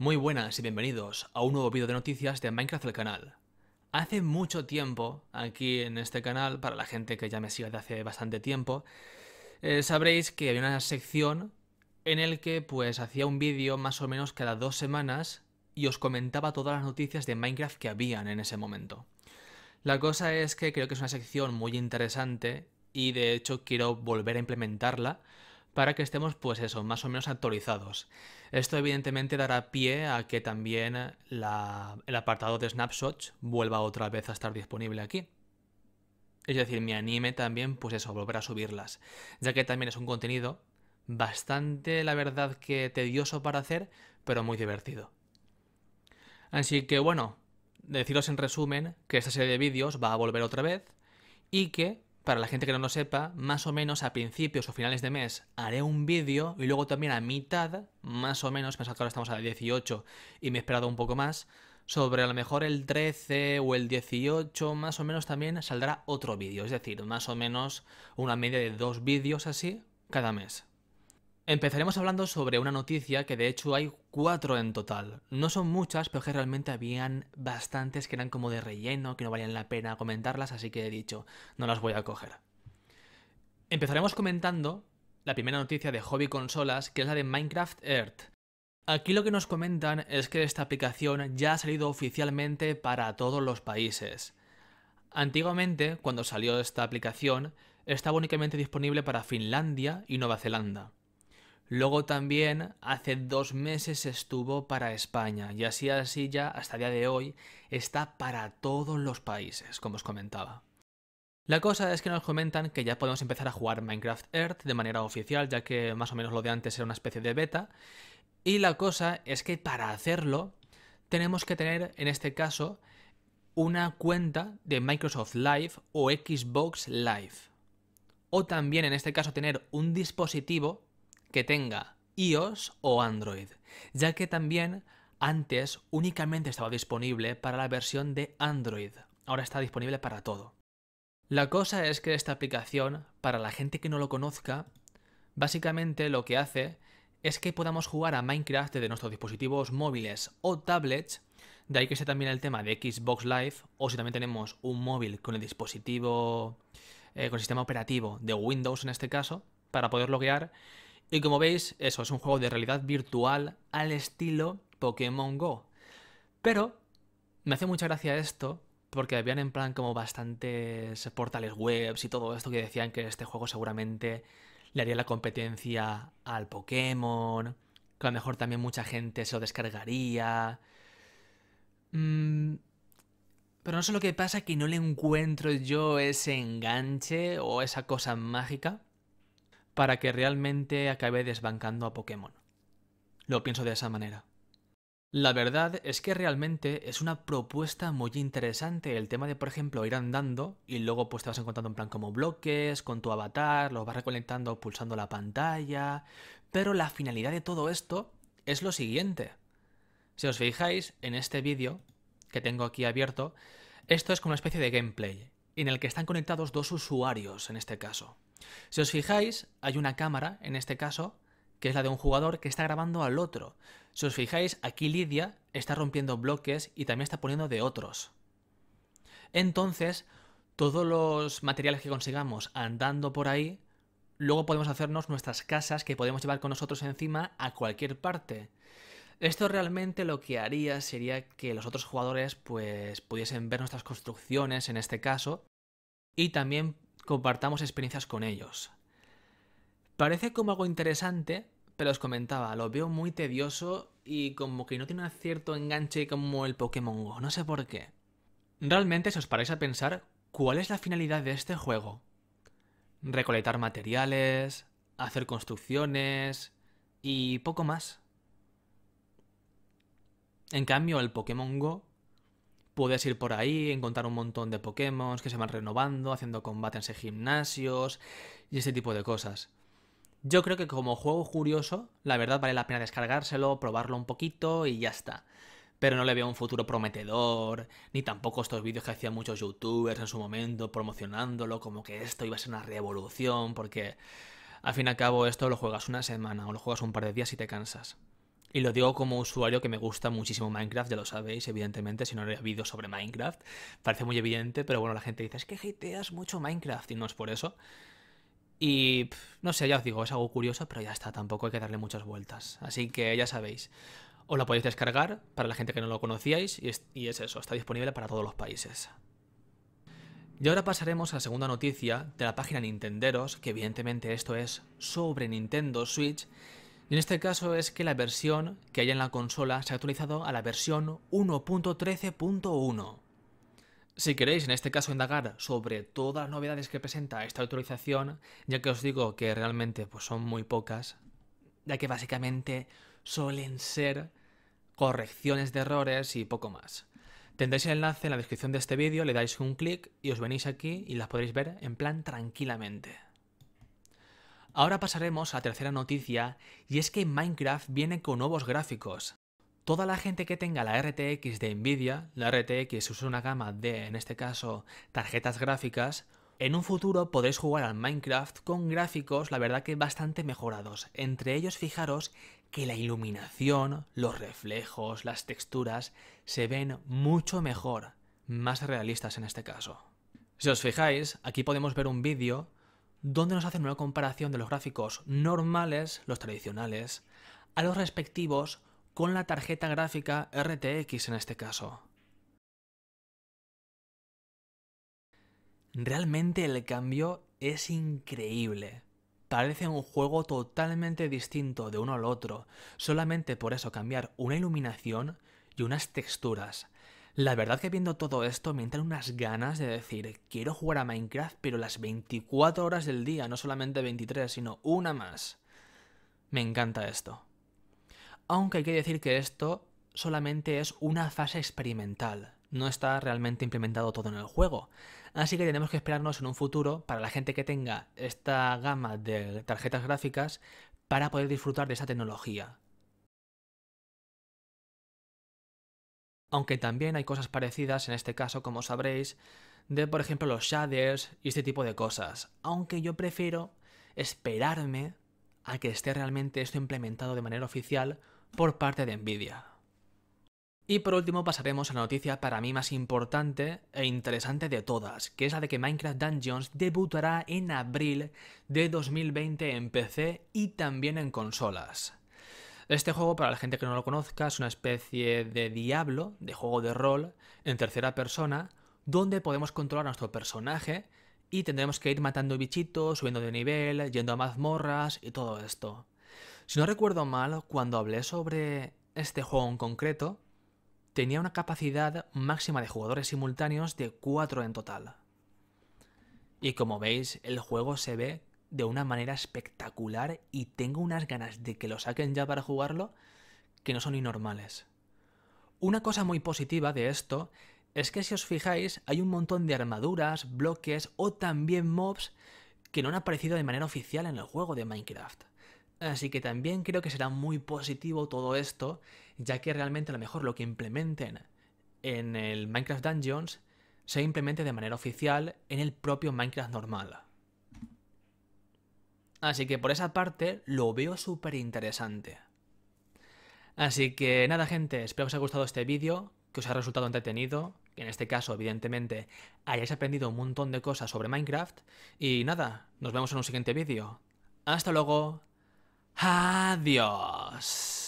Muy buenas y bienvenidos a un nuevo vídeo de noticias de Minecraft del canal. Hace mucho tiempo, aquí en este canal, para la gente que ya me sigue de hace bastante tiempo, eh, sabréis que había una sección en el que pues hacía un vídeo más o menos cada dos semanas y os comentaba todas las noticias de Minecraft que habían en ese momento. La cosa es que creo que es una sección muy interesante y de hecho quiero volver a implementarla para que estemos pues eso, más o menos actualizados. Esto evidentemente dará pie a que también el apartado de snapshots vuelva otra vez a estar disponible aquí. Es decir, mi anime también pues eso, volver a subirlas, ya que también es un contenido bastante, la verdad que tedioso para hacer, pero muy divertido. Así que bueno, deciros en resumen que esta serie de vídeos va a volver otra vez y que para la gente que no lo sepa, más o menos a principios o finales de mes haré un vídeo y luego también a mitad, más o menos, pensad que ahora estamos a 18 y me he esperado un poco más, sobre a lo mejor el 13 o el 18, más o menos también saldrá otro vídeo, es decir, más o menos una media de dos vídeos así cada mes. Empezaremos hablando sobre una noticia que de hecho hay cuatro en total. No son muchas, pero que realmente habían bastantes que eran como de relleno, que no valían la pena comentarlas, así que he dicho, no las voy a coger. Empezaremos comentando la primera noticia de Hobby Consolas, que es la de Minecraft Earth. Aquí lo que nos comentan es que esta aplicación ya ha salido oficialmente para todos los países. Antiguamente, cuando salió esta aplicación, estaba únicamente disponible para Finlandia y Nueva Zelanda. Luego también hace dos meses estuvo para España y así así ya hasta el día de hoy está para todos los países, como os comentaba. La cosa es que nos comentan que ya podemos empezar a jugar Minecraft Earth de manera oficial, ya que más o menos lo de antes era una especie de beta. Y la cosa es que para hacerlo tenemos que tener, en este caso, una cuenta de Microsoft Live o Xbox Live. O también, en este caso, tener un dispositivo que tenga iOS o Android, ya que también antes únicamente estaba disponible para la versión de Android, ahora está disponible para todo. La cosa es que esta aplicación, para la gente que no lo conozca, básicamente lo que hace es que podamos jugar a Minecraft desde nuestros dispositivos móviles o tablets, de ahí que sea también el tema de Xbox Live, o si también tenemos un móvil con el dispositivo, eh, con el sistema operativo de Windows en este caso, para poder loguear y como veis, eso es un juego de realidad virtual al estilo Pokémon Go. Pero me hace mucha gracia esto porque habían en plan como bastantes portales webs y todo esto que decían que este juego seguramente le haría la competencia al Pokémon, que a lo mejor también mucha gente se lo descargaría. Mm, pero no sé lo que pasa, que no le encuentro yo ese enganche o esa cosa mágica para que realmente acabe desbancando a Pokémon. Lo pienso de esa manera. La verdad es que realmente es una propuesta muy interesante el tema de, por ejemplo, ir andando y luego pues te vas encontrando en plan como bloques, con tu avatar, lo vas recolectando pulsando la pantalla, pero la finalidad de todo esto es lo siguiente. Si os fijáis en este vídeo que tengo aquí abierto, esto es como una especie de gameplay, en el que están conectados dos usuarios en este caso. Si os fijáis, hay una cámara, en este caso, que es la de un jugador que está grabando al otro. Si os fijáis, aquí Lidia está rompiendo bloques y también está poniendo de otros. Entonces, todos los materiales que consigamos andando por ahí, luego podemos hacernos nuestras casas que podemos llevar con nosotros encima a cualquier parte. Esto realmente lo que haría sería que los otros jugadores pues pudiesen ver nuestras construcciones en este caso y también compartamos experiencias con ellos. Parece como algo interesante, pero os comentaba, lo veo muy tedioso y como que no tiene un cierto enganche como el Pokémon Go, no sé por qué. Realmente, si os paráis a pensar, ¿cuál es la finalidad de este juego? Recolectar materiales, hacer construcciones y poco más. En cambio, el Pokémon Go Puedes ir por ahí, encontrar un montón de Pokémon que se van renovando, haciendo combates en gimnasios y ese tipo de cosas. Yo creo que como juego curioso, la verdad vale la pena descargárselo, probarlo un poquito y ya está. Pero no le veo un futuro prometedor, ni tampoco estos vídeos que hacían muchos youtubers en su momento promocionándolo, como que esto iba a ser una revolución, porque al fin y al cabo esto lo juegas una semana o lo juegas un par de días y te cansas. Y lo digo como usuario que me gusta muchísimo Minecraft, ya lo sabéis, evidentemente, si no había visto sobre Minecraft. Parece muy evidente, pero bueno, la gente dice, es que hateas mucho Minecraft, y no es por eso. Y no sé, ya os digo, es algo curioso, pero ya está, tampoco hay que darle muchas vueltas. Así que ya sabéis, os la podéis descargar para la gente que no lo conocíais, y es, y es eso, está disponible para todos los países. Y ahora pasaremos a la segunda noticia de la página Nintenderos, que evidentemente esto es sobre Nintendo Switch, y en este caso es que la versión que hay en la consola se ha actualizado a la versión 1.13.1. Si queréis en este caso indagar sobre todas las novedades que presenta esta actualización, ya que os digo que realmente pues, son muy pocas, ya que básicamente suelen ser correcciones de errores y poco más. Tendréis el enlace en la descripción de este vídeo, le dais un clic y os venís aquí y las podréis ver en plan tranquilamente. Ahora pasaremos a tercera noticia y es que Minecraft viene con nuevos gráficos. Toda la gente que tenga la RTX de Nvidia, la RTX usa una gama de, en este caso, tarjetas gráficas, en un futuro podréis jugar al Minecraft con gráficos, la verdad que bastante mejorados. Entre ellos, fijaros que la iluminación, los reflejos, las texturas se ven mucho mejor, más realistas en este caso. Si os fijáis, aquí podemos ver un vídeo donde nos hacen una comparación de los gráficos normales, los tradicionales, a los respectivos con la tarjeta gráfica RTX en este caso. Realmente el cambio es increíble. Parece un juego totalmente distinto de uno al otro, solamente por eso cambiar una iluminación y unas texturas, la verdad que viendo todo esto me entran unas ganas de decir, quiero jugar a Minecraft, pero las 24 horas del día, no solamente 23, sino una más. Me encanta esto. Aunque hay que decir que esto solamente es una fase experimental, no está realmente implementado todo en el juego. Así que tenemos que esperarnos en un futuro para la gente que tenga esta gama de tarjetas gráficas para poder disfrutar de esa tecnología. Aunque también hay cosas parecidas en este caso, como sabréis, de por ejemplo los shaders y este tipo de cosas. Aunque yo prefiero esperarme a que esté realmente esto implementado de manera oficial por parte de Nvidia. Y por último pasaremos a la noticia para mí más importante e interesante de todas, que es la de que Minecraft Dungeons debutará en abril de 2020 en PC y también en consolas. Este juego, para la gente que no lo conozca, es una especie de diablo, de juego de rol, en tercera persona, donde podemos controlar a nuestro personaje y tendremos que ir matando bichitos, subiendo de nivel, yendo a mazmorras y todo esto. Si no recuerdo mal, cuando hablé sobre este juego en concreto, tenía una capacidad máxima de jugadores simultáneos de 4 en total. Y como veis, el juego se ve de una manera espectacular y tengo unas ganas de que lo saquen ya para jugarlo que no son ni Una cosa muy positiva de esto es que si os fijáis hay un montón de armaduras, bloques o también mobs que no han aparecido de manera oficial en el juego de Minecraft. Así que también creo que será muy positivo todo esto, ya que realmente a lo mejor lo que implementen en el Minecraft Dungeons se implemente de manera oficial en el propio Minecraft normal. Así que por esa parte lo veo súper interesante. Así que nada gente, espero que os haya gustado este vídeo, que os haya resultado entretenido, que en este caso evidentemente hayáis aprendido un montón de cosas sobre Minecraft. Y nada, nos vemos en un siguiente vídeo. Hasta luego. Adiós.